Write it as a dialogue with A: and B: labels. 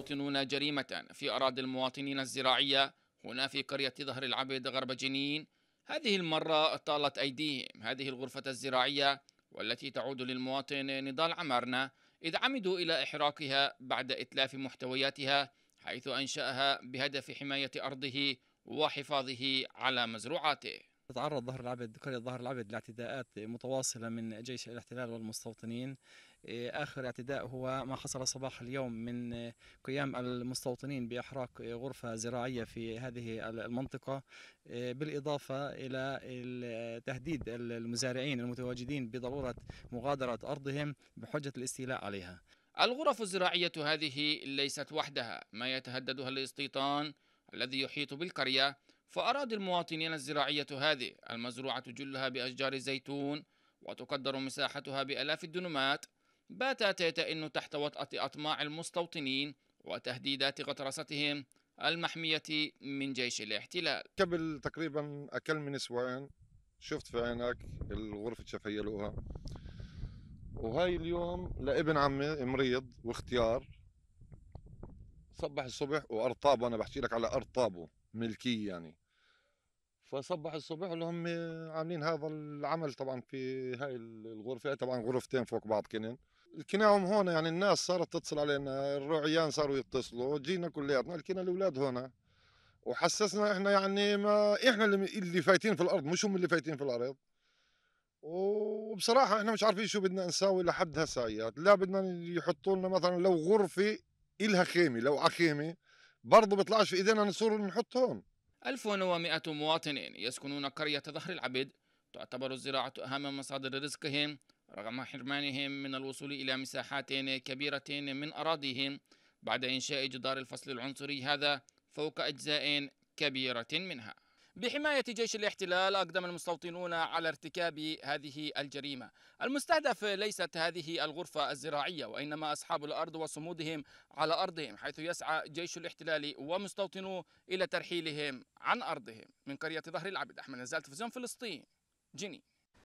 A: يوطنون جريمة في أراضي المواطنين الزراعية هنا في قرية ظهر العبد غرب جنين هذه المرة طالت أيديهم هذه الغرفة الزراعية والتي تعود للمواطن نضال عمرنا إذ عمدوا إلى إحراقها بعد إتلاف محتوياتها حيث أنشأها بهدف حماية أرضه وحفاظه على مزروعاته
B: تتعرض ظهر العبد قرية ظهر العبد لاعتداءات متواصلة من جيش الاحتلال والمستوطنين آه، آخر اعتداء هو ما حصل صباح اليوم من آه، قيام المستوطنين بإحراق غرفة زراعية في هذه المنطقة آه، بالإضافة إلى تهديد المزارعين المتواجدين بضرورة مغادرة أرضهم بحجة الاستيلاء عليها
A: الغرف الزراعية هذه ليست وحدها ما يتهددها الاستيطان الذي يحيط بالقرية فأراد المواطنين الزراعية هذه المزروعة جلها بأشجار الزيتون وتقدر مساحتها بألاف الدنومات باتت تئن تحت وطأة أطماع المستوطنين وتهديدات غطرستهم المحمية من جيش الاحتلال
C: قبل تقريبا أقل من أسبوعين شفت في عينك الغرفة شفيلوها وهاي اليوم لابن عمي مريض واختيار صبح الصبح وارطابه انا بحكي لك على ارطابه ملكي يعني فصبح الصبح لهم عاملين هذا العمل طبعا في هاي الغرفه طبعا غرفتين فوق بعض كنن لقيناهم هون يعني الناس صارت تتصل علينا الرعيان صاروا يتصلوا جينا كلياتنا لقينا الاولاد هون وحسسنا احنا يعني ما احنا اللي فايتين في الارض مش هم اللي فايتين في الارض وبصراحه احنا مش عارفين شو بدنا نساوي لحد هسايات لا بدنا يحطوا لنا مثلا لو غرفه الها خيمه لو عخيمه برضه بيطلعش في ايدينا نصور نحط هون
A: 1100 مواطن يسكنون قرية ظهر العبد تعتبر الزراعة أهم مصادر رزقهم رغم حرمانهم من الوصول إلى مساحات كبيرة من أراضيهم بعد إنشاء جدار الفصل العنصري هذا فوق أجزاء كبيرة منها بحماية جيش الاحتلال أقدم المستوطنون على ارتكاب هذه الجريمة المستهدف ليست هذه الغرفة الزراعية وإنما أصحاب الأرض وصمودهم على أرضهم حيث يسعى جيش الاحتلال ومستوطنوه إلى ترحيلهم عن أرضهم من قرية ظهر العبد أحمد نزال تلفزيون فلسطين جني